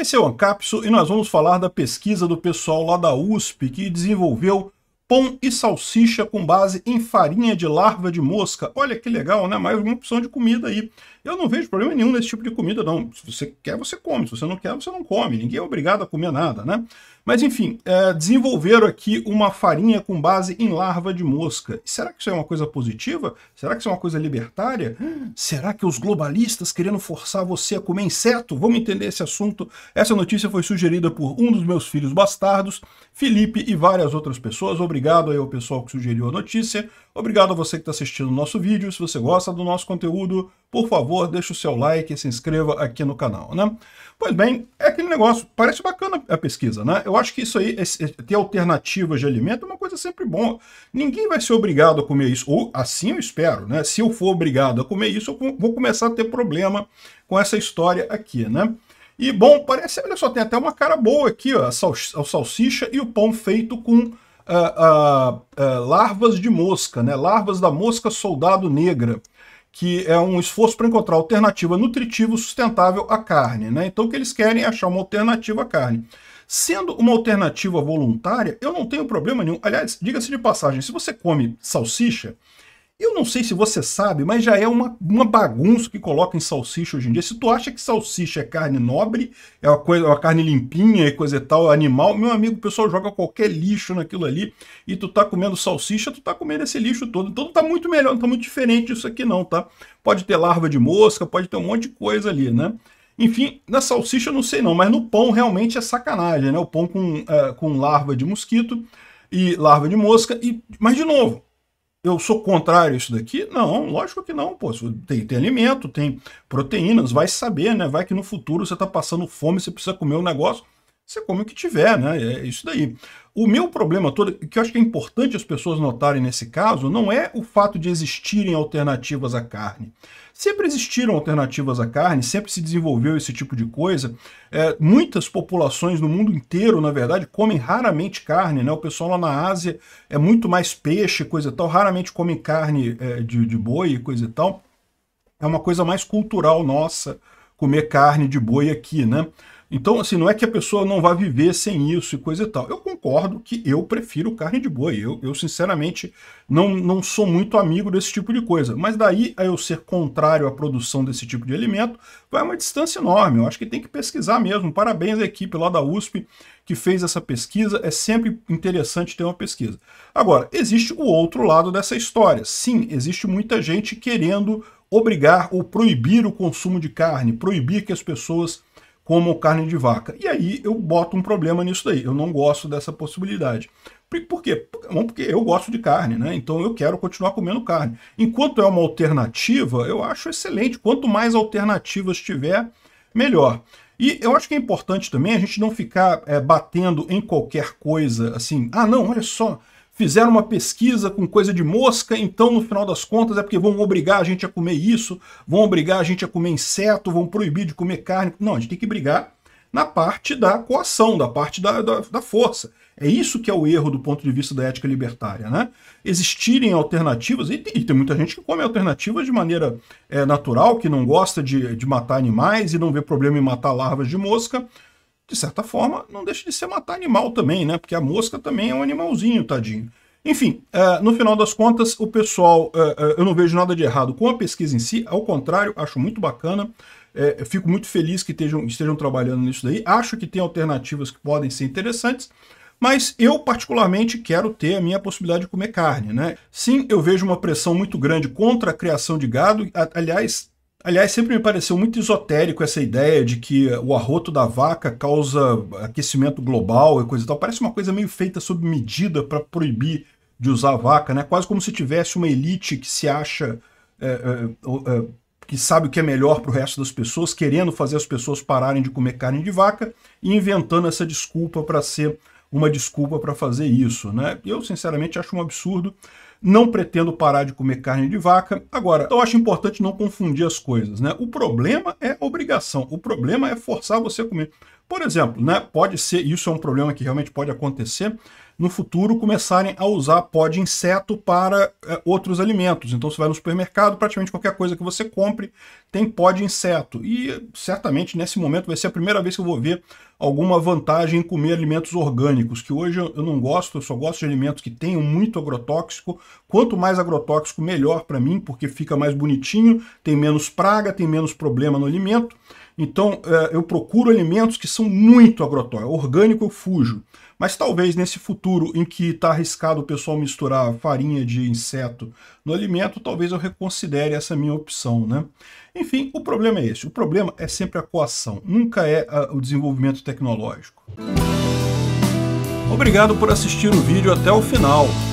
Esse é o Ancapso e nós vamos falar da pesquisa do pessoal lá da USP que desenvolveu pão e salsicha com base em farinha de larva de mosca. Olha que legal, né? Mais uma opção de comida aí. Eu não vejo problema nenhum nesse tipo de comida, não. Se você quer, você come. Se você não quer, você não come. Ninguém é obrigado a comer nada, né? Mas enfim, é, desenvolveram aqui uma farinha com base em larva de mosca. Será que isso é uma coisa positiva? Será que isso é uma coisa libertária? Será que os globalistas querendo forçar você a comer inseto? Vamos entender esse assunto. Essa notícia foi sugerida por um dos meus filhos bastardos, Felipe e várias outras pessoas. Obrigado Obrigado aí ao pessoal que sugeriu a notícia. Obrigado a você que está assistindo o nosso vídeo. Se você gosta do nosso conteúdo, por favor, deixe o seu like e se inscreva aqui no canal, né? Pois bem, é aquele negócio, parece bacana a pesquisa, né? Eu acho que isso aí, ter alternativas de alimento é uma coisa sempre boa. Ninguém vai ser obrigado a comer isso, ou assim eu espero, né? Se eu for obrigado a comer isso, eu vou começar a ter problema com essa história aqui, né? E, bom, parece, olha só, tem até uma cara boa aqui, ó, a salsicha e o pão feito com ah, ah, ah, larvas de mosca, né? larvas da mosca soldado negra, que é um esforço para encontrar alternativa nutritiva sustentável à carne. Né? Então o que eles querem é achar uma alternativa à carne. Sendo uma alternativa voluntária, eu não tenho problema nenhum. Aliás, diga-se de passagem, se você come salsicha, eu não sei se você sabe, mas já é uma, uma bagunça que coloca em salsicha hoje em dia. Se tu acha que salsicha é carne nobre, é uma, coisa, é uma carne limpinha e coisa e tal, animal, meu amigo, o pessoal joga qualquer lixo naquilo ali e tu tá comendo salsicha, tu tá comendo esse lixo todo. Então não tá muito melhor, não tá muito diferente disso aqui não, tá? Pode ter larva de mosca, pode ter um monte de coisa ali, né? Enfim, na salsicha eu não sei não, mas no pão realmente é sacanagem, né? O pão com, uh, com larva de mosquito e larva de mosca. E, mas de novo, eu sou contrário a isso daqui? Não, lógico que não, pô. Tem, tem alimento, tem proteínas, vai saber, né? Vai que no futuro você está passando fome, você precisa comer um negócio você come o que tiver, né? É isso daí. O meu problema todo, que eu acho que é importante as pessoas notarem nesse caso, não é o fato de existirem alternativas à carne. Sempre existiram alternativas à carne, sempre se desenvolveu esse tipo de coisa. É, muitas populações no mundo inteiro, na verdade, comem raramente carne, né? O pessoal lá na Ásia é muito mais peixe, coisa e tal, raramente comem carne é, de, de boi, coisa e tal. É uma coisa mais cultural nossa comer carne de boi aqui, né? Então, assim, não é que a pessoa não vai viver sem isso e coisa e tal. Eu concordo que eu prefiro carne de boi. Eu, eu sinceramente, não, não sou muito amigo desse tipo de coisa. Mas daí, a eu ser contrário à produção desse tipo de alimento, vai uma distância enorme. Eu acho que tem que pesquisar mesmo. Parabéns à equipe lá da USP que fez essa pesquisa. É sempre interessante ter uma pesquisa. Agora, existe o outro lado dessa história. Sim, existe muita gente querendo obrigar ou proibir o consumo de carne, proibir que as pessoas como carne de vaca. E aí eu boto um problema nisso daí. Eu não gosto dessa possibilidade. Por quê? Bom, porque eu gosto de carne, né? Então eu quero continuar comendo carne. Enquanto é uma alternativa, eu acho excelente. Quanto mais alternativas tiver, melhor. E eu acho que é importante também a gente não ficar é, batendo em qualquer coisa assim. Ah, não, olha só, fizeram uma pesquisa com coisa de mosca, então no final das contas é porque vão obrigar a gente a comer isso, vão obrigar a gente a comer inseto, vão proibir de comer carne. Não, a gente tem que brigar na parte da coação, da parte da, da, da força. É isso que é o erro do ponto de vista da ética libertária, né? Existirem alternativas, e tem, e tem muita gente que come alternativas de maneira é, natural, que não gosta de, de matar animais e não vê problema em matar larvas de mosca, de certa forma, não deixa de ser matar animal também, né? Porque a mosca também é um animalzinho, tadinho. Enfim, uh, no final das contas, o pessoal, uh, uh, eu não vejo nada de errado com a pesquisa em si, ao contrário, acho muito bacana, fico muito feliz que estejam, estejam trabalhando nisso daí, acho que tem alternativas que podem ser interessantes, mas eu particularmente quero ter a minha possibilidade de comer carne, né? Sim, eu vejo uma pressão muito grande contra a criação de gado, aliás, Aliás, sempre me pareceu muito esotérico essa ideia de que o arroto da vaca causa aquecimento global e coisa e tal. Parece uma coisa meio feita sob medida para proibir de usar a vaca, né? Quase como se tivesse uma elite que se acha é, é, é, que sabe o que é melhor para o resto das pessoas, querendo fazer as pessoas pararem de comer carne de vaca e inventando essa desculpa para ser uma desculpa para fazer isso, né? Eu sinceramente acho um absurdo. Não pretendo parar de comer carne de vaca. Agora, eu acho importante não confundir as coisas, né? O problema é obrigação, o problema é forçar você a comer. Por exemplo, né, pode ser, isso é um problema que realmente pode acontecer, no futuro começarem a usar pó de inseto para é, outros alimentos. Então você vai no supermercado, praticamente qualquer coisa que você compre tem pó de inseto. E certamente nesse momento vai ser a primeira vez que eu vou ver alguma vantagem em comer alimentos orgânicos, que hoje eu não gosto, eu só gosto de alimentos que tenham muito agrotóxico. Quanto mais agrotóxico, melhor para mim, porque fica mais bonitinho, tem menos praga, tem menos problema no alimento. Então é, eu procuro alimentos que são muito agrotóxicos. É orgânico eu fujo. Mas talvez nesse futuro em que está arriscado o pessoal misturar farinha de inseto no alimento, talvez eu reconsidere essa minha opção. Né? Enfim, o problema é esse. O problema é sempre a coação, nunca é o desenvolvimento tecnológico. Obrigado por assistir o vídeo até o final.